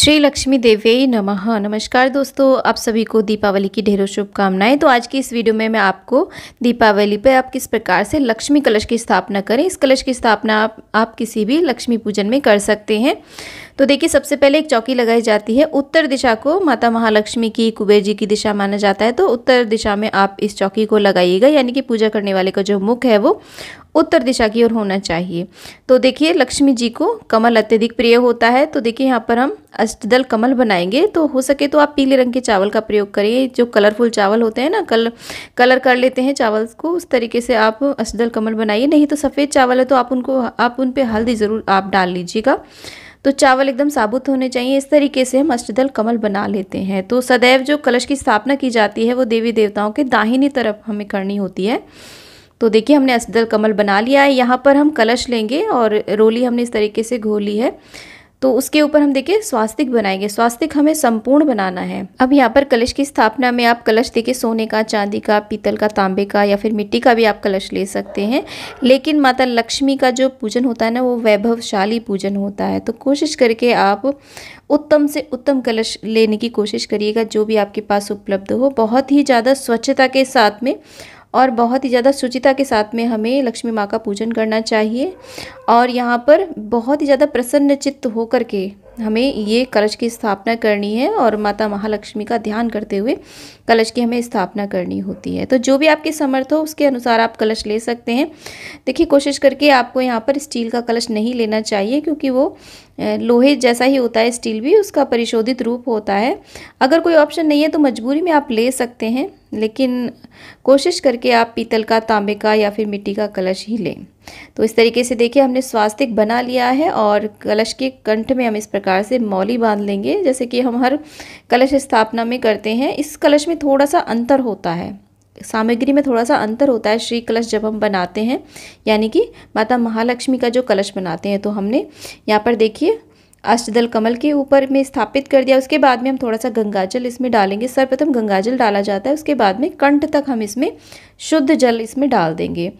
श्री लक्ष्मी देवी नमः नमस्कार दोस्तों आप सभी को दीपावली की ढेरों शुभकामनाएं तो आज की इस वीडियो में मैं आपको दीपावली पर आप किस प्रकार से लक्ष्मी कलश की स्थापना करें इस कलश की स्थापना आप, आप किसी भी लक्ष्मी पूजन में कर सकते हैं तो देखिए सबसे पहले एक चौकी लगाई जाती है उत्तर दिशा को माता महालक्ष्मी की कुबेर जी की दिशा माना जाता है तो उत्तर दिशा में आप इस चौकी को लगाइएगा यानी कि पूजा करने वाले का जो मुख है वो उत्तर दिशा की ओर होना चाहिए तो देखिए लक्ष्मी जी को कमल अत्यधिक प्रिय होता है तो देखिए यहाँ पर हम अष्टदल कमल बनाएंगे तो हो सके तो आप पीले रंग के चावल का प्रयोग करिए जो कलरफुल चावल होते हैं ना कल कलर कर लेते हैं चावल को उस तरीके से आप अष्टदल कमल बनाइए नहीं तो सफ़ेद चावल है तो आप उनको आप उन पर हल्दी ज़रूर आप डाल लीजिएगा तो चावल एकदम साबुत होने चाहिए इस तरीके से हम अष्टदल कमल बना लेते हैं तो सदैव जो कलश की स्थापना की जाती है वो देवी देवताओं के दाहिनी तरफ हमें करनी होती है तो देखिए हमने असदल कमल बना लिया है यहाँ पर हम कलश लेंगे और रोली हमने इस तरीके से घो ली है तो उसके ऊपर हम देखिए स्वास्तिक बनाएंगे स्वास्तिक हमें संपूर्ण बनाना है अब यहाँ पर कलश की स्थापना में आप कलश देखिए सोने का चांदी का पीतल का तांबे का या फिर मिट्टी का भी आप कलश ले सकते हैं लेकिन माता लक्ष्मी का जो पूजन होता है ना वो वैभवशाली पूजन होता है तो कोशिश करके आप उत्तम से उत्तम कलश लेने की कोशिश करिएगा जो भी आपके पास उपलब्ध हो बहुत ही ज़्यादा स्वच्छता के साथ में और बहुत ही ज़्यादा शुचिता के साथ में हमें लक्ष्मी माँ का पूजन करना चाहिए और यहाँ पर बहुत ही ज़्यादा प्रसन्न चित्त होकर के हमें ये कलश की स्थापना करनी है और माता महालक्ष्मी का ध्यान करते हुए कलश की हमें स्थापना करनी होती है तो जो भी आपके समर्थ हो उसके अनुसार आप कलश ले सकते हैं देखिए कोशिश करके आपको यहाँ पर स्टील का कलश नहीं लेना चाहिए क्योंकि वो लोहे जैसा ही होता है स्टील भी उसका परिशोधित रूप होता है अगर कोई ऑप्शन नहीं है तो मजबूरी में आप ले सकते हैं लेकिन कोशिश करके आप पीतल का तांबे का या फिर मिट्टी का कलश ही लें तो इस तरीके से देखिए हमने स्वास्तिक बना लिया है और कलश के कंठ में हम इस प्रकार से मौली बांध लेंगे जैसे कि हम हर कलश स्थापना में करते हैं इस कलश में थोड़ा सा अंतर होता है सामग्री में थोड़ा सा अंतर होता है श्री कलश जब हम बनाते हैं यानी कि माता महालक्ष्मी का जो कलश बनाते हैं तो हमने यहाँ पर देखिए अष्टदल कमल के ऊपर में स्थापित कर दिया उसके बाद में हम थोड़ा सा गंगाजल इसमें डालेंगे सर्वप्रथम गंगाजल डाला जाता है उसके बाद में कंठ तक हम इसमें शुद्ध जल इसमें डाल देंगे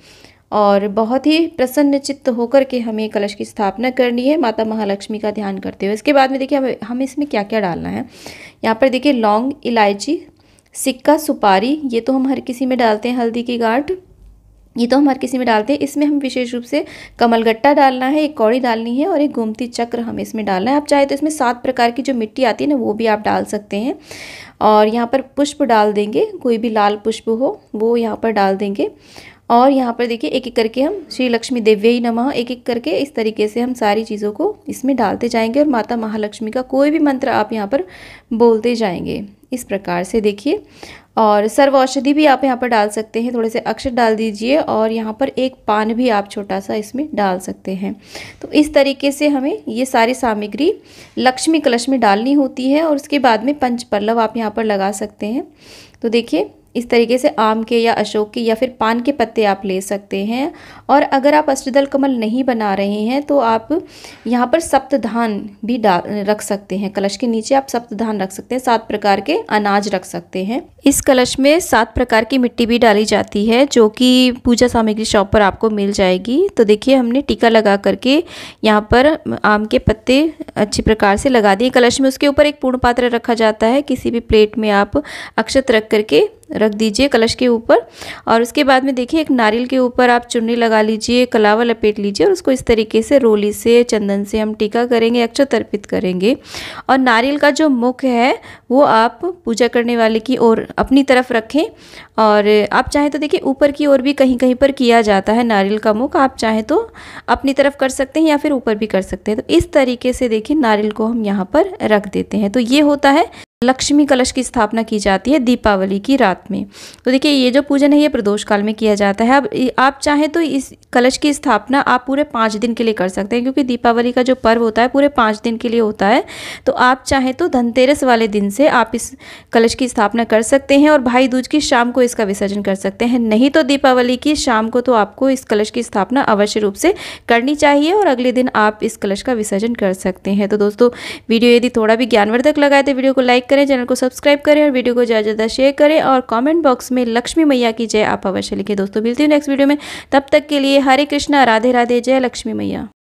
और बहुत ही प्रसन्न चित्त होकर के हमें कलश की स्थापना करनी है माता महालक्ष्मी का ध्यान करते हुए इसके बाद में देखिए हम इसमें क्या क्या डालना है यहाँ पर देखिए लौंग इलायची सिक्का सुपारी ये तो हम हर किसी में डालते हैं हल्दी की गांठ ये तो हम हर किसी में डालते हैं इसमें हम विशेष रूप से कमलगट्टा डालना है एक कौड़ी डालनी है और एक गोमती चक्र हमें इसमें डालना है आप चाहे तो इसमें सात प्रकार की जो मिट्टी आती है ना वो भी आप डाल सकते हैं और यहाँ पर पुष्प डाल देंगे कोई भी लाल पुष्प हो वो यहाँ पर डाल देंगे और यहाँ पर देखिए एक एक करके हम श्री लक्ष्मी देव्यई नमः एक एक करके इस तरीके से हम सारी चीज़ों को इसमें डालते जाएंगे और माता महालक्ष्मी का कोई भी मंत्र आप यहाँ पर बोलते जाएंगे इस प्रकार से देखिए और सर्व औषधि भी आप यहाँ पर डाल सकते हैं थोड़े से अक्षर डाल दीजिए और यहाँ पर एक पान भी आप छोटा सा इसमें डाल सकते हैं तो इस तरीके से हमें ये सारी सामग्री लक्ष्मी कलश में डालनी होती है और उसके बाद में पंच पल्लव आप यहाँ पर लगा सकते हैं तो देखिए इस तरीके से आम के या अशोक के या फिर पान के पत्ते आप ले सकते हैं और अगर आप अष्टदल कमल नहीं बना रहे हैं तो आप यहाँ पर सप्तधान भी डाल रख सकते हैं कलश के नीचे आप सप्तधान रख सकते हैं सात प्रकार के अनाज रख सकते हैं इस कलश में सात प्रकार की मिट्टी भी डाली जाती है जो कि पूजा सामग्री शॉप पर आपको मिल जाएगी तो देखिए हमने टीका लगा करके यहाँ पर आम के पत्ते अच्छी प्रकार से लगा दिए कलश में उसके ऊपर एक पूर्ण पात्र रखा जाता है किसी भी प्लेट में आप अक्षत रख करके रख दीजिए कलश के ऊपर और उसके बाद में देखिए एक नारियल के ऊपर आप चुन्नी लगा लीजिए कलावा लपेट लीजिए और उसको इस तरीके से रोली से चंदन से हम टीका करेंगे अक्षत अर्पित करेंगे और नारियल का जो मुख है वो आप पूजा करने वाले की ओर अपनी तरफ रखें और आप चाहें तो देखिए ऊपर की ओर भी कहीं कहीं पर किया जाता है नारियल का मुख आप चाहें तो अपनी तरफ कर सकते हैं या फिर ऊपर भी कर सकते हैं तो इस तरीके से देखिए नारियल को हम यहाँ पर रख देते हैं तो ये होता है लक्ष्मी कलश की स्थापना की जाती है दीपावली की रात में तो देखिए ये जो पूजन है ये प्रदोष काल में किया जाता है अब आप चाहें तो इस कलश की स्थापना आप पूरे पाँच दिन के लिए कर सकते हैं क्योंकि दीपावली का जो पर्व होता है पूरे पाँच दिन के लिए होता है तो आप चाहें तो धनतेरस वाले दिन से आप इस कलश की स्थापना कर सकते हैं और भाई दूज की शाम को इसका विसर्जन कर सकते हैं नहीं तो दीपावली की शाम को तो आपको इस कलश की स्थापना अवश्य रूप से करनी चाहिए और अगले दिन आप इस कलश का विसर्जन कर सकते हैं तो दोस्तों वीडियो यदि थोड़ा भी ज्ञानवर्धक लगाए तो वीडियो को लाइक करें चैनल को सब्सक्राइब करें और वीडियो को ज़्यादा ज़्यादा शेयर करें और कॉमेंट बॉक्स में लक्ष्मी मैया की जय आप अवश्य लिखें दोस्तों मिलती हूँ नेक्स्ट वीडियो में तब तक के लिए हरे कृष्णा राधे राधे जय लक्ष्मी मैया